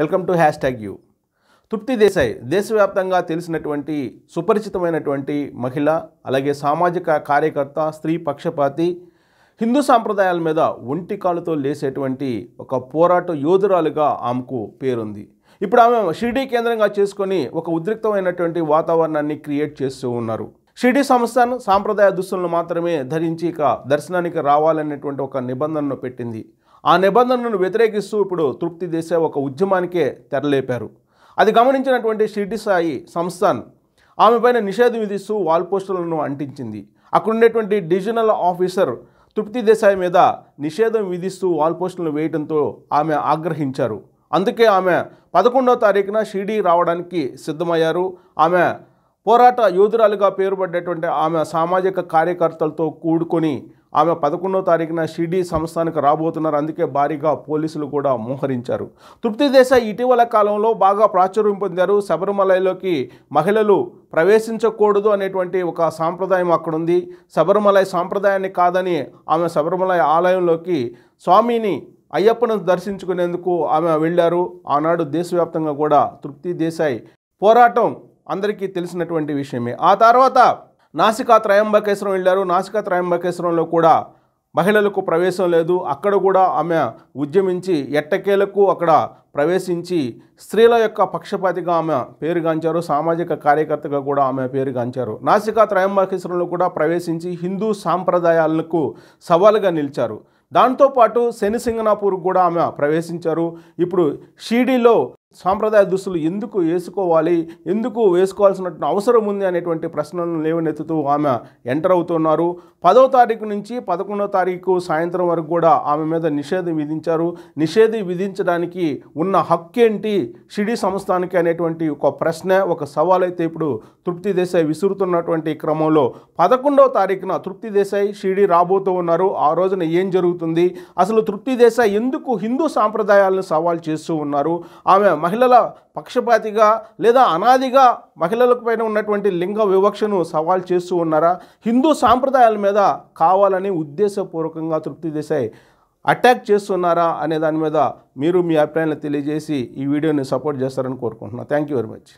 welcome to hashtag U Trupti Desai దేశవ్యాప్తంగా తెలిసినటువంటి సుపరిచితమైనటువంటి మహిళ అలాగే సామాజిక కార్యకర్త స్త్రీ పక్షపాతి హిందూ సాంప్రదాయాల మీద ఒంటి కాలుతో లేసేటువంటి ఒక పోరాట యోధురాలుగా ఆమెకు పేరుంది ఇప్పుడు ఆమె షిరిడీ కేంద్రంగా చేసుకొని ఒక ఉద్రిక్తమైనటువంటి వాతావరణాన్ని క్రియేట్ చేస్తూ ఉన్నారు షిర్డీ సంస్థను సాంప్రదాయ దుస్తులను మాత్రమే ధరించి ఇక దర్శనానికి రావాలనేటువంటి ఒక నిబంధనను పెట్టింది ఆ నిబంధనను వ్యతిరేకిస్తూ ఇప్పుడు తృప్తి చేసే ఒక ఉద్యమానికే తెరలేపారు అది గమనించినటువంటి షిర్డి సాయి సంస్థాన్ ఆమెపైన నిషేధం విధిస్తూ వాల్ అంటించింది అక్కడ ఉండేటువంటి డివిజనల్ ఆఫీసర్ తృప్తి దేశాయి మీద నిషేధం విధిస్తూ వాల్ వేయడంతో ఆమె ఆగ్రహించారు అందుకే ఆమె పదకొండవ తారీఖున షిర్డీ రావడానికి సిద్ధమయ్యారు ఆమె పోరాట యోధురాలుగా పేరుపడ్డటువంటి ఆమె సామాజిక కార్యకర్తలతో కూడుకొని ఆమె పదకొండో తారీఖున షిడి సంస్థానికి రాబోతున్నారు అందుకే భారీగా పోలీసులు కూడా మోహరించారు తృప్తి దేశ ఇటీవల కాలంలో బాగా ప్రాచుర్యం పొందారు శబరిమలలోకి మహిళలు ప్రవేశించకూడదు అనేటువంటి ఒక సాంప్రదాయం అక్కడుంది శబరిమలై సాంప్రదాయాన్ని కాదని ఆమె శబరిమలై ఆలయంలోకి స్వామిని అయ్యప్పను దర్శించుకునేందుకు ఆమె వెళ్ళారు ఆనాడు దేశవ్యాప్తంగా కూడా తృప్తి దేశాయ్ పోరాటం అందరికీ తెలిసినటువంటి విషయమే ఆ తర్వాత నాసికా త్రయంబకేశ్వరం వెళ్ళారు నాసికా త్రయంబకేశ్వరంలో కూడా మహిళలకు ప్రవేశం లేదు అక్కడ కూడా ఆమె ఉద్యమించి ఎట్టకేలకు అక్కడ ప్రవేశించి స్త్రీల యొక్క పక్షపాతిగా ఆమె పేరుగాంచారు సామాజిక కార్యకర్తగా కూడా ఆమె పేరుగాంచారు నాసికా త్రయంబకేశ్వరంలో కూడా ప్రవేశించి హిందూ సాంప్రదాయాలకు సవాలుగా నిలిచారు దాంతోపాటు శని సింగనాపూర్ కూడా ఆమె ప్రవేశించారు ఇప్పుడు షీడీలో సాంప్రదాయ దుస్తులు ఎందుకు వేసుకోవాలి ఎందుకు వేసుకోవాల్సిన అవసరం ఉంది అనేటువంటి ప్రశ్నలను లేవనెత్తుతూ ఆమె ఎంటర్ అవుతున్నారు పదో తారీఖు నుంచి పదకొండో తారీఖు సాయంత్రం వరకు కూడా ఆమె మీద నిషేధం విధించారు నిషేధం విధించడానికి ఉన్న హక్కేంటి షిడి సంస్థానికి అనేటువంటి ఒక ప్రశ్న ఒక సవాల్ అయితే ఇప్పుడు తృప్తి దేశాయ్ విసురుతున్నటువంటి క్రమంలో పదకొండో తారీఖున తృప్తి దేశాయ్ షిడి రాబోతూ ఉన్నారు ఆ రోజున ఏం జరుగుతుంది అసలు తృప్తి దేశాయ్ ఎందుకు హిందూ సాంప్రదాయాలను సవాల్ చేస్తూ ఉన్నారు ఆమె మహిళల పక్షపాతిగా లేదా అనాదిగా మహిళలకు పైన ఉన్నటువంటి లింగ వివక్షను సవాల్ చేస్తూ ఉన్నారా హిందూ సాంప్రదాయాల మీద కావాలని ఉద్దేశపూర్వకంగా తృప్తి దేశాయి అటాక్ చేస్తున్నారా అనే దాని మీద మీరు మీ అభిప్రాయాలను తెలియజేసి ఈ వీడియోని సపోర్ట్ చేస్తారని కోరుకుంటున్నాను థ్యాంక్ యూ వెరీ మచ్